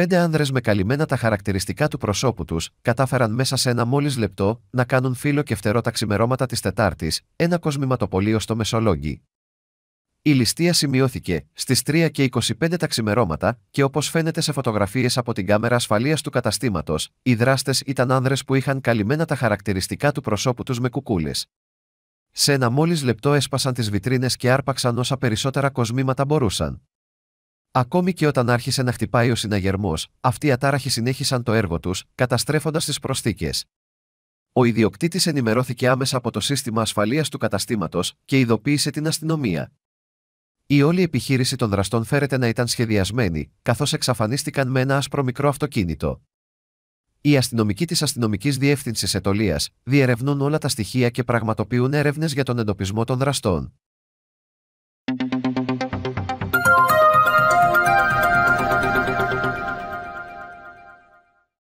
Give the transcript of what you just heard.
Πέντε άνδρες με καλυμμένα τα χαρακτηριστικά του προσώπου τους κατάφεραν μέσα σε ένα μόλις λεπτό να κάνουν φίλο και φτερό τα ξημερώματα της Τετάρτης, ένα κοσμηματοπολείο στο Μεσολόγγι. Η ληστεία σημειώθηκε στις 3 και 25 τα ξημερώματα και όπως φαίνεται σε φωτογραφίες από την κάμερα ασφαλείας του καταστήματος, οι δράστες ήταν άνδρες που είχαν καλυμμένα τα χαρακτηριστικά του προσώπου τους με κουκούλες. Σε ένα μόλις λεπτό έσπασαν τις βιτρίνες και άρπαξαν όσα περισσότερα κοσμήματα μπορούσαν. Ακόμη και όταν άρχισε να χτυπάει ο συναγερμός, αυτοί οι ατάραχοι συνέχισαν το έργο τους, καταστρέφοντας τις προσθήκες. Ο ιδιοκτήτης ενημερώθηκε άμεσα από το σύστημα ασφαλείας του καταστήματος και ειδοποίησε την αστυνομία. Η όλη επιχείρηση των δραστών φέρεται να ήταν σχεδιασμένη, καθώς εξαφανίστηκαν με ένα άσπρο μικρό αυτοκίνητο. Οι αστυνομικοί της Αστυνομικής Διεύθυνσης Ετολία διερευνούν όλα τα στοιχεία και πραγματοποιούν έρευνες για τον εντοπισμό των δραστών.